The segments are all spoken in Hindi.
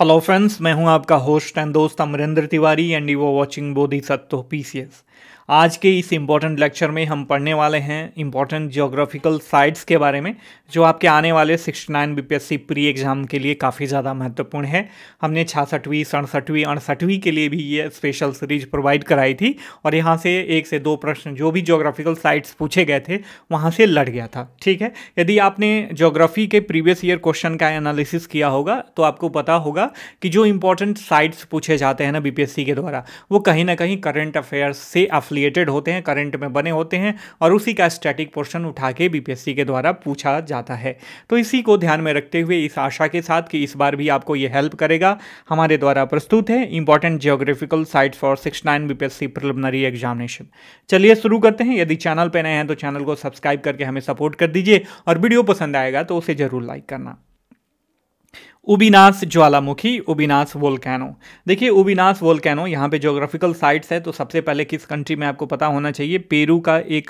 हेलो फ्रेंड्स मैं हूं आपका होस्ट एंड दोस्त Amrinder Tiwari and you watching Bodhi Satto PCS आज के इस इम्पॉर्टेंट लेक्चर में हम पढ़ने वाले हैं इम्पॉर्टेंट जियोग्राफिकल साइट्स के बारे में जो आपके आने वाले 69 नाइन बीपीएससी प्री एग्ज़ाम के लिए काफ़ी ज़्यादा महत्वपूर्ण है हमने छियासठवीं सड़सठवीं अड़सठवीं के लिए भी ये स्पेशल सीरीज प्रोवाइड कराई थी और यहाँ से एक से दो प्रश्न जो भी जोग्राफिकल साइट्स पूछे गए थे वहाँ से लड़ गया था ठीक है यदि आपने जोग्राफी के प्रीवियस ईयर क्वेश्चन का एनालिसिस किया होगा तो आपको पता होगा कि जो इम्पोर्टेंट साइट्स पूछे जाते हैं ना बी के द्वारा वो कहीं ना कहीं करंट अफेयर्स से एफिलिएटेड होते हैं करंट में बने होते हैं और उसी का स्टैटिक पोर्शन उठा के बीपीएससी के द्वारा पूछा जाता है तो इसी को ध्यान में रखते हुए इस आशा के साथ कि इस बार भी आपको ये हेल्प करेगा हमारे द्वारा प्रस्तुत है important geographical site for six nine BPSC preliminary examination चलिए शुरू करते हैं यदि चैनल पर नए हैं तो चैनल को सब्सक्राइब करके हमें सपोर्ट कर दीजिए और वीडियो पसंद आएगा तो उसे जरूर लाइक करना उबिनास ज्वालामुखी उबिनास वोल्कैनो देखिए उबिनास वोल्कैनो यहाँ पे ज्योग्राफिकल साइट्स है तो सबसे पहले किस कंट्री में आपको पता होना चाहिए पेरू का एक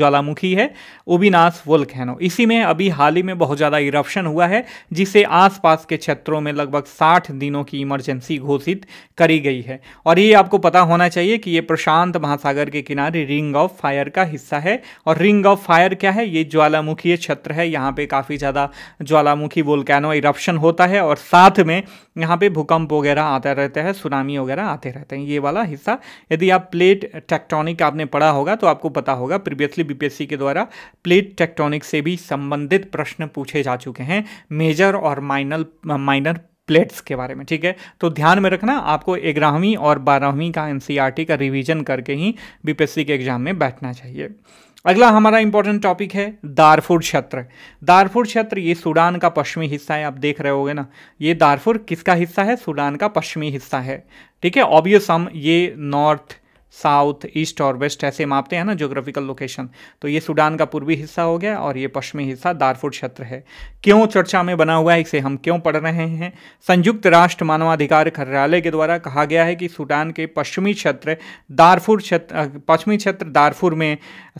ज्वालामुखी है उबिनास वोल्कैनो इसी में अभी हाल ही में बहुत ज़्यादा इरप्शन हुआ है जिसे आसपास के क्षेत्रों में लगभग साठ दिनों की इमरजेंसी घोषित करी गई है और ये आपको पता होना चाहिए कि ये प्रशांत महासागर के किनारे रिंग ऑफ फायर का हिस्सा है और रिंग ऑफ फायर क्या है ये ज्वालामुखीय क्षेत्र है यहाँ पर काफ़ी ज़्यादा ज्वालामुखी वोल्कैनो इरप्शन होता है है और साथ में यहाँ पे भूकंप वगैरह आता रहता है सुनामी वगैरह आते रहते हैं ये वाला हिस्सा यदि आप प्लेट टेक्टोनिक आपने पढ़ा होगा तो आपको पता होगा प्रीवियसली बीपीएससी के द्वारा प्लेट टेक्टोनिक से भी संबंधित प्रश्न पूछे जा चुके हैं मेजर और माइनर माइनर प्लेट्स के बारे में ठीक है तो ध्यान में रखना आपको ग्यारहवीं और बारहवीं का एनसीईआरटी e का रिवीजन करके ही बीपीएससी के एग्जाम में बैठना चाहिए अगला हमारा इंपॉर्टेंट टॉपिक है दारफुर क्षेत्र दारफुर क्षेत्र ये सूडान का पश्चिमी हिस्सा है आप देख रहे होगे ना ये दारफुर किसका हिस्सा है सूडान का पश्चिमी हिस्सा है ठीक है ऑब्वियस हम ये नॉर्थ साउथ ईस्ट और वेस्ट ऐसे मापते हैं ना जोग्राफिकल लोकेशन तो ये सूडान का पूर्वी हिस्सा हो गया और ये पश्चिमी हिस्सा दारफुर क्षेत्र है क्यों चर्चा में बना हुआ है इसे हम क्यों पढ़ रहे हैं संयुक्त राष्ट्र मानवाधिकार कार्यालय के द्वारा कहा गया है कि सूडान के पश्चिमी क्षेत्र दारफुर क्षेत्र पश्चिमी क्षेत्र दारफुर में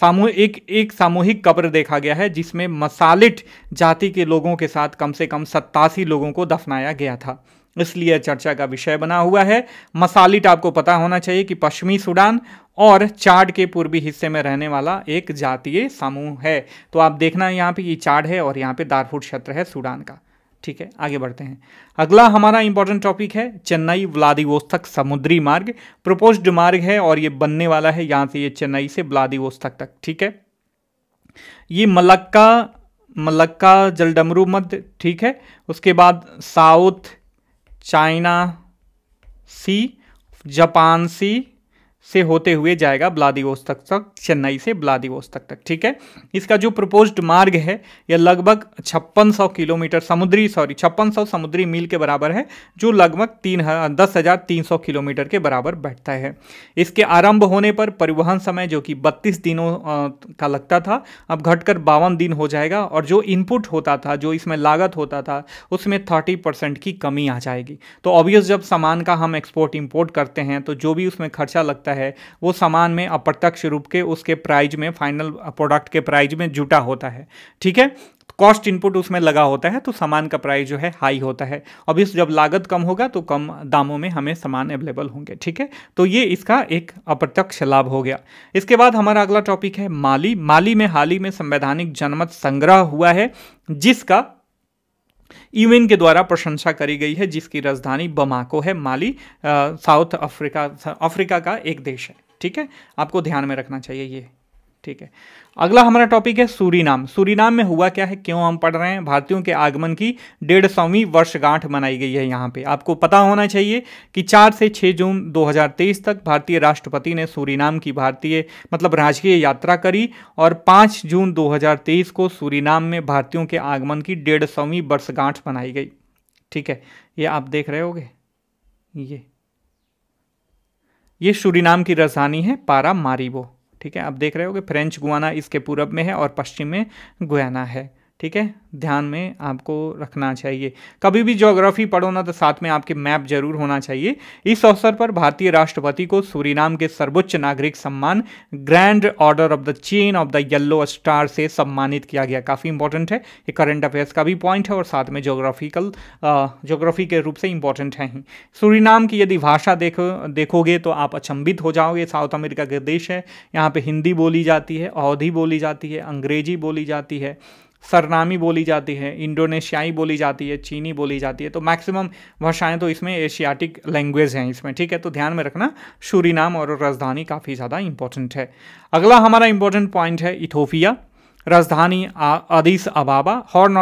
सामूहिक एक, एक सामूहिक कब्र देखा गया है जिसमें मसालिट जाति के लोगों के साथ कम से कम सत्तासी लोगों को दफनाया गया था इसलिए चर्चा का विषय बना हुआ है मसालिट आपको पता होना चाहिए कि पश्चिमी सूडान और चाड के पूर्वी हिस्से में रहने वाला एक जातीय समूह है तो आप देखना यहाँ पे ये चाड है और यहाँ पे दारफूट क्षेत्र है सूडान का ठीक है आगे बढ़ते हैं अगला हमारा इंपॉर्टेंट टॉपिक है चेन्नई व्लादिवोस्तक समुद्री मार्ग प्रपोज्ड मार्ग है और ये बनने वाला है यहाँ से ये चेन्नई से व्लादिवोस्तक तक ठीक है ये मलक्का मलक्का जलडमरू मध्य ठीक है उसके बाद South China Sea Japan Sea से होते हुए जाएगा ब्लादिवोस्तक तक चेन्नई से ब्लादिवोस्तक तक ठीक है इसका जो प्रपोज्ड मार्ग है यह लगभग छप्पन सौ किलोमीटर समुद्री सॉरी छप्पन सौ समुद्री मील के बराबर है जो लगभग तीन दस हज़ार तीन सौ किलोमीटर के बराबर बैठता है इसके आरंभ होने पर परिवहन समय जो कि बत्तीस दिनों का लगता था अब घटकर बावन दिन हो जाएगा और जो इनपुट होता था जो इसमें लागत होता था उसमें थर्टी परसेंट की कमी आ जाएगी तो ऑब्वियस जब सामान का हम एक्सपोर्ट इम्पोर्ट करते हैं तो जो भी उसमें खर्चा लगता है है वो सामान में अप्रत्यक्ष रूप के उसके प्राइज में फाइनल प्रोडक्ट के प्राइज में जुटा होता है ठीक है कॉस्ट इनपुट उसमें लगा होता है तो सामान का प्राइस जो है हाई होता है अब इस जब लागत कम होगा तो कम दामों में हमें सामान अवेलेबल होंगे ठीक है तो ये इसका एक अप्रत्यक्ष लाभ हो गया इसके बाद हमारा अगला टॉपिक है माली माली में हाल ही में संवैधानिक जनमत संग्रह हुआ है जिसका यूएन के द्वारा प्रशंसा करी गई है जिसकी राजधानी बमाको है माली साउथ अफ्रीका अफ्रीका का एक देश है ठीक है आपको ध्यान में रखना चाहिए ये ठीक है अगला हमारा टॉपिक है सूरीनाम सूरीनाम में हुआ क्या है क्यों हम पढ़ रहे हैं भारतीयों के आगमन की डेढ़ सौवीं वर्षगांठ मनाई गई है यहाँ पे आपको पता होना चाहिए कि चार से छः जून 2023 तक भारतीय राष्ट्रपति ने सूरीनाम की भारतीय मतलब राजकीय यात्रा करी और पाँच जून 2023 को सूरीनाम में भारतीयों के आगमन की डेढ़ सौवीं वर्षगांठ मनाई गई ठीक है ये आप देख रहे होगे ये ये सूरीनाम की राजधानी है पारा मारीबो ठीक है आप देख रहे हो कि फ्रेंच गुआना इसके पूरब में है और पश्चिम में गुयाना है ठीक है ध्यान में आपको रखना चाहिए कभी भी ज्योग्राफी पढ़ो ना तो साथ में आपके मैप जरूर होना चाहिए इस अवसर पर भारतीय राष्ट्रपति को सूरीनाम के सर्वोच्च नागरिक सम्मान Grand Order of the Chain of the Yellow Star से सम्मानित किया गया काफ़ी इंपॉर्टेंट है ये करंट अफेयर्स का भी पॉइंट है और साथ में ज्योग्राफिकल ज्योग्राफी के रूप से इंपॉर्टेंट है ही सूरीनाम की यदि भाषा देखो देखोगे तो आप अचंबित हो जाओगे साउथ अमेरिका का देश है यहाँ पर हिंदी बोली जाती है अवधि बोली जाती है अंग्रेजी बोली जाती है सरनामी बोली जाती है इंडोनेशियाई बोली जाती है चीनी बोली जाती है तो मैक्सिमम भाषाएं तो इसमें एशियाटिक लैंग्वेज हैं इसमें ठीक है तो ध्यान में रखना शूरीनाम और राजधानी काफ़ी ज़्यादा इंपॉर्टेंट है अगला हमारा इंपॉर्टेंट पॉइंट है इथोफिया राजधानी Addis Ababa Horn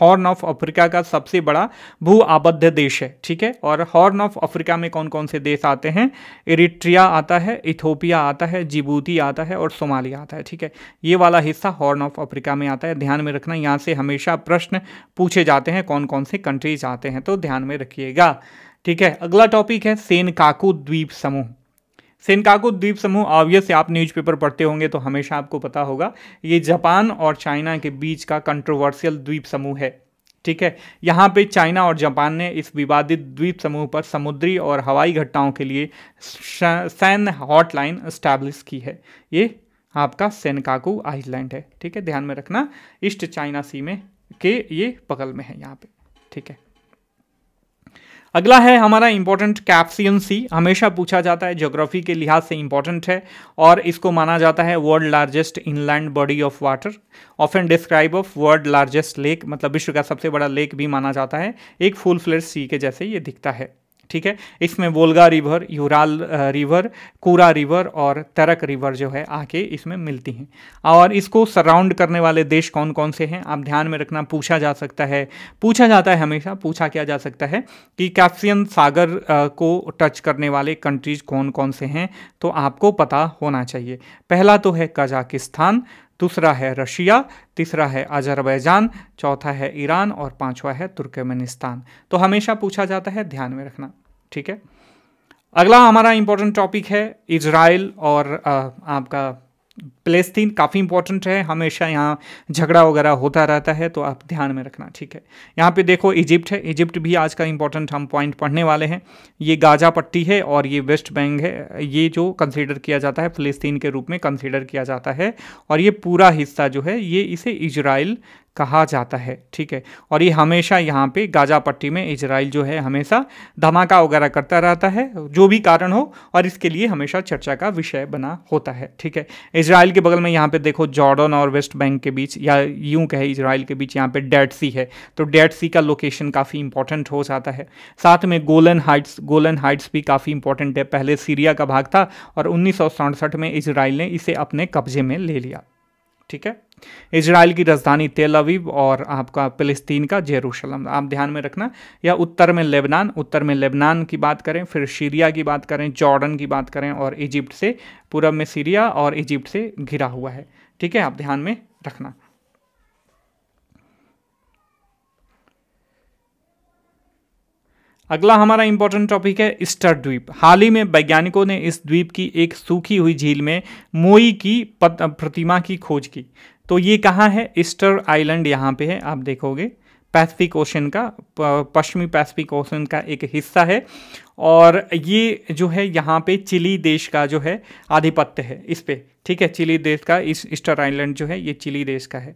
Horn of Africa का सबसे बड़ा भू आबद्ध देश है ठीक है और हॉर्न ऑफ अफ्रीका में कौन कौन से देश आते हैं इरिट्रिया आता है इथोपिया आता है जिबूती आता है और सोमालिया आता है ठीक है ये वाला हिस्सा हॉर्न ऑफ अफ्रीका में आता है ध्यान में रखना यहाँ से हमेशा प्रश्न पूछे जाते हैं कौन कौन से कंट्रीज आते हैं तो ध्यान में रखिएगा ठीक है अगला टॉपिक है सेनकाकू द्वीप समूह सेनकाकू द्वीप समूह ऑब्वियस आप न्यूज़पेपर पढ़ते होंगे तो हमेशा आपको पता होगा ये जापान और चाइना के बीच का कंट्रोवर्शियल द्वीप समूह है ठीक है यहाँ पे चाइना और जापान ने इस विवादित द्वीप समूह पर समुद्री और हवाई घटनाओं के लिए सैन्य हॉटलाइन इस्टेब्लिश की है ये आपका सेनकाकू आइलैंड है ठीक है ध्यान में रखना ईस्ट चाइना सी में के ये बगल में है यहाँ पे ठीक है अगला है हमारा इंपॉर्टेंट कैप्सियन सी हमेशा पूछा जाता है ज्योग्राफी के लिहाज से इंपॉर्टेंट है और इसको माना जाता है world largest inland body of water often describe of world largest lake मतलब विश्व का सबसे बड़ा लेक भी माना जाता है एक फुल फ्लेट सी के जैसे ये दिखता है ठीक है इसमें Volga River Ural River Kura River और तरक रिवर जो है आके इसमें मिलती हैं और इसको सराउंड करने वाले देश कौन कौन से हैं आप ध्यान में रखना पूछा जा सकता है पूछा जाता है हमेशा पूछा किया जा सकता है कि कैप्सियन सागर को टच करने वाले कंट्रीज कौन कौन से हैं तो आपको पता होना चाहिए पहला तो है कजाकिस्तान दूसरा है रशिया तीसरा है अजरबैजान चौथा है ईरान और पांचवा है तुर्कमेनिस्तान तो हमेशा पूछा जाता है ध्यान में रखना ठीक है अगला हमारा इंपॉर्टेंट टॉपिक है इसराइल और आपका प्लेस्तीन काफ़ी इंपॉर्टेंट है हमेशा यहाँ झगड़ा वगैरह होता रहता है तो आप ध्यान में रखना ठीक है यहाँ पे देखो इजिप्ट है इजिप्ट भी आज का इंपॉर्टेंट हम पॉइंट पढ़ने वाले हैं ये गाजा पट्टी है और ये वेस्ट बैंक है ये जो कंसीडर किया जाता है फ़लस्तीन के रूप में कंसीडर किया जाता है और ये पूरा हिस्सा जो है ये इसे इजराइल कहा जाता है ठीक है और ये हमेशा यहाँ पे गाजा पट्टी में इजराइल जो है हमेशा धमाका वगैरह करता रहता है जो भी कारण हो और इसके लिए हमेशा चर्चा का विषय बना होता है ठीक है इसराइल के बगल में यहाँ पे देखो जॉर्डन और वेस्ट बैंक के बीच या यूं कहे इज़राइल के बीच यहाँ पे डेड सी है तो डेड सी का लोकेशन काफ़ी इंपॉर्टेंट हो जाता है साथ में गोलन हाइट्स गोलन हाइट्स भी काफ़ी इंपॉर्टेंट है पहले सीरिया का भाग था और उन्नीस में इसराइल ने इसे अपने कब्जे में ले लिया ठीक है इसराइल की राजधानी तेल अवीव और आपका फ़िलिस्तीन का जेरूशलम आप ध्यान में रखना या उत्तर में लेबनान उत्तर में लेबनान की बात करें फिर सीरिया की बात करें जॉर्डन की बात करें और इजिप्ट से पूर्व में सीरिया और इजिप्ट से घिरा हुआ है ठीक है आप ध्यान में रखना अगला हमारा इंपॉर्टेंट टॉपिक है ईस्टर द्वीप हाल ही में वैज्ञानिकों ने इस द्वीप की एक सूखी हुई झील में मोई की प्रतिमा की खोज की तो ये कहाँ है ईस्टर आइलैंड यहाँ पे है आप देखोगे पैसिफिक ओशन का पश्चिमी पैसिफिक ओशन का एक हिस्सा है और ये जो है यहाँ पे चिली देश का जो है आधिपत्य है इस पर ठीक है चिली देश का इस ईस्टर आइलैंड जो है ये चिली देश का है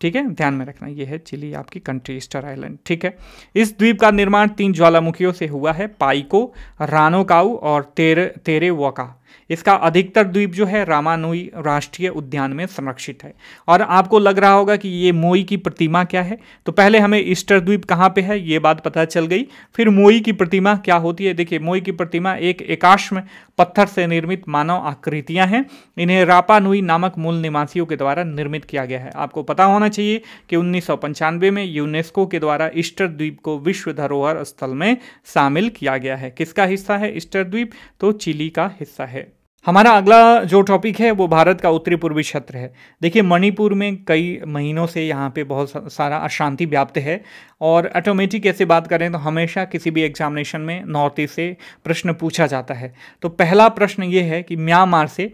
ठीक है ध्यान में रखना ये है चिली आपकी कंट्री ईस्टर आइलैंड ठीक है इस द्वीप का निर्माण तीन ज्वालामुखियों से हुआ है पाइको रानोकाऊ और तेरे तेरे वका इसका अधिकतर द्वीप जो है रामानुई राष्ट्रीय उद्यान में संरक्षित है और आपको लग रहा होगा कि ये मोई की प्रतिमा क्या है तो पहले हमें ईस्टर द्वीप कहाँ पे है ये बात पता चल गई फिर मोई की प्रतिमा क्या होती है देखिए मोई की प्रतिमा एक एकाश्म पत्थर से निर्मित मानव आकृतियाँ हैं इन्हें रापानुई नामक मूल निवासियों के द्वारा निर्मित किया गया है आपको पता होना चाहिए कि उन्नीस में यूनेस्को के द्वारा ईस्टर द्वीप को विश्व धरोहर स्थल में शामिल किया गया है किसका हिस्सा है ईस्टर द्वीप तो चिली का हिस्सा है हमारा अगला जो टॉपिक है वो भारत का उत्तरी पूर्वी क्षेत्र है देखिए मणिपुर में कई महीनों से यहाँ पे बहुत सारा अशांति व्याप्त है और ऑटोमेटिक ऐसे बात करें तो हमेशा किसी भी एग्जामिनेशन में नॉर्थ ईस्ट से प्रश्न पूछा जाता है तो पहला प्रश्न ये है कि म्यांमार से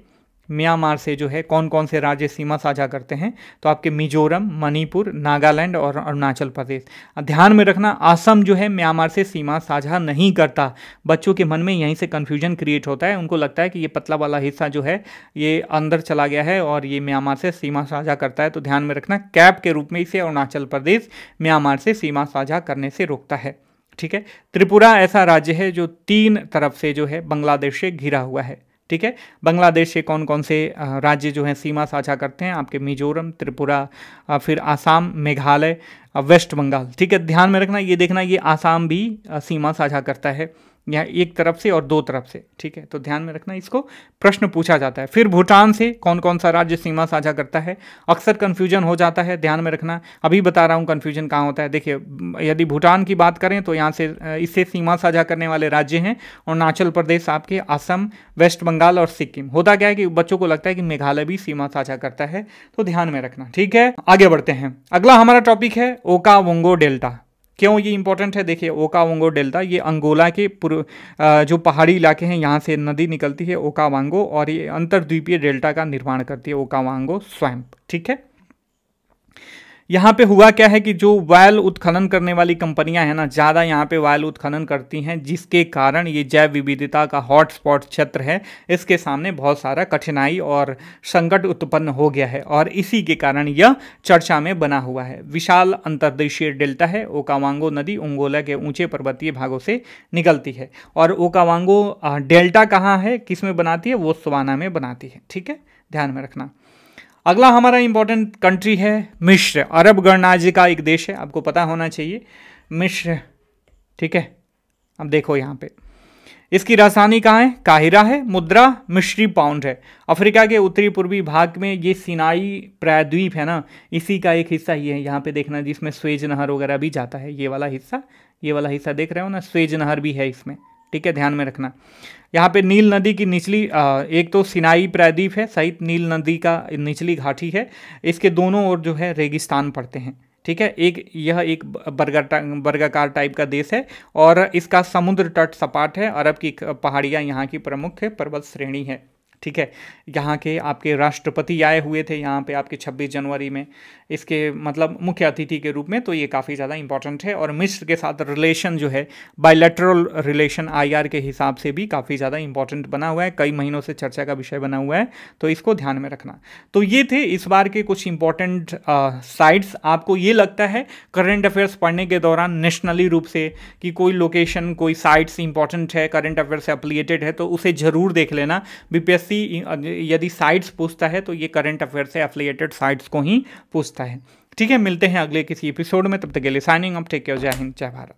म्यांमार से जो है कौन कौन से राज्य सीमा साझा करते हैं तो आपके मिजोरम मणिपुर नागालैंड और अरुणाचल प्रदेश ध्यान में रखना असम जो है म्यांमार से सीमा साझा नहीं करता बच्चों के मन में यहीं से कन्फ्यूजन क्रिएट होता है उनको लगता है कि ये पतला वाला हिस्सा जो है ये अंदर चला गया है और ये म्यांमार से सीमा साझा करता है तो ध्यान में रखना कैप के रूप में इसे अरुणाचल प्रदेश म्यांमार से सीमा साझा करने से रोकता है ठीक है त्रिपुरा ऐसा राज्य है जो तीन तरफ से जो है बांग्लादेश से घिरा हुआ है ठीक है बांग्लादेश से कौन कौन से राज्य जो हैं सीमा साझा करते हैं आपके मिजोरम त्रिपुरा फिर आसाम मेघालय वेस्ट बंगाल ठीक है ध्यान में रखना ये देखना ये आसाम भी सीमा साझा करता है यहाँ एक तरफ से और दो तरफ से ठीक है तो ध्यान में रखना इसको प्रश्न पूछा जाता है फिर भूटान से कौन कौन सा राज्य सीमा साझा करता है अक्सर कन्फ्यूजन हो जाता है ध्यान में रखना अभी बता रहा हूँ कन्फ्यूजन कहाँ होता है देखिए यदि भूटान की बात करें तो यहाँ से इससे सीमा साझा करने वाले राज्य हैं अरुणाचल प्रदेश आपके असम वेस्ट बंगाल और सिक्किम होता क्या है कि बच्चों को लगता है कि मेघालय भी सीमा साझा करता है तो ध्यान में रखना ठीक है आगे बढ़ते हैं अगला हमारा टॉपिक है ओका वोंगो डेल्टा क्यों ये इंपॉर्टेंट है देखिए ओकावांगो डेल्टा ये अंगोला के पूर्व जो पहाड़ी इलाके हैं यहाँ से नदी निकलती है ओकावांगो और ये अंतर्द्वीपीय डेल्टा का निर्माण करती है ओकावांगो स्वयं ठीक है यहाँ पे हुआ क्या है कि जो वायल उत्खनन करने वाली कंपनियां हैं ना ज़्यादा यहाँ पे वायल उत्खनन करती हैं जिसके कारण ये जैव विविधता का हॉटस्पॉट क्षेत्र है इसके सामने बहुत सारा कठिनाई और संकट उत्पन्न हो गया है और इसी के कारण यह चर्चा में बना हुआ है विशाल अंतर्देशीय डेल्टा है ओकावांगो नदी उंगोला के ऊँचे पर्वतीय भागों से निकलती है और ओकावांगो डेल्टा कहाँ है किस में बनाती है वो स्वाना में बनाती है ठीक है ध्यान में रखना अगला हमारा इंपॉर्टेंट कंट्री है मिश्र अरब गणराज्य का एक देश है आपको पता होना चाहिए मिश्र ठीक है अब देखो यहाँ पे इसकी राजधानी कहाँ है काहिरा है मुद्रा मिश्री पाउंड है अफ्रीका के उत्तरी पूर्वी भाग में ये सिनाई प्रायद्वीप है ना इसी का एक हिस्सा ही है यहाँ पे देखना जिसमें स्वेज नहर वगैरह भी जाता है ये वाला हिस्सा ये वाला हिस्सा देख रहे हो ना स्वेज नहर भी है इसमें ठीक है ध्यान में रखना यहाँ पे नील नदी की निचली एक तो सिनाई प्रायद्वीप है सहित नील नदी का निचली घाटी है इसके दोनों ओर जो है रेगिस्तान पड़ते हैं ठीक है एक यह एक बर्गा बर्गाकार टाइप का देश है और इसका समुद्र तट सपाट है अरब की पहाड़ियाँ यहाँ की प्रमुख पर्वत श्रेणी है ठीक है यहाँ के आपके राष्ट्रपति आए हुए थे यहाँ पे आपके 26 जनवरी में इसके मतलब मुख्य अतिथि के रूप में तो ये काफ़ी ज़्यादा इंपॉर्टेंट है और मिस्र के साथ रिलेशन जो है बायलेटरल रिलेशन आईआर के हिसाब से भी काफ़ी ज़्यादा इंपॉर्टेंट बना हुआ है कई महीनों से चर्चा का विषय बना हुआ है तो इसको ध्यान में रखना तो ये थे इस बार के कुछ इंपॉर्टेंट साइट्स आपको ये लगता है करंट अफेयर्स पढ़ने के दौरान नेशनली रूप से कि कोई लोकेशन कोई साइट्स इंपॉर्टेंट है करंट अफेयर से है तो उसे ज़रूर देख लेना बी किसी यदि साइट्स पूछता है तो ये करंट अफेयर से एफिलिएटेड साइट्स को ही पूछता है ठीक है मिलते हैं अगले किसी एपिसोड में तब तक के लिए साइनिंग अप टेक केयर जय हिंद जय भारत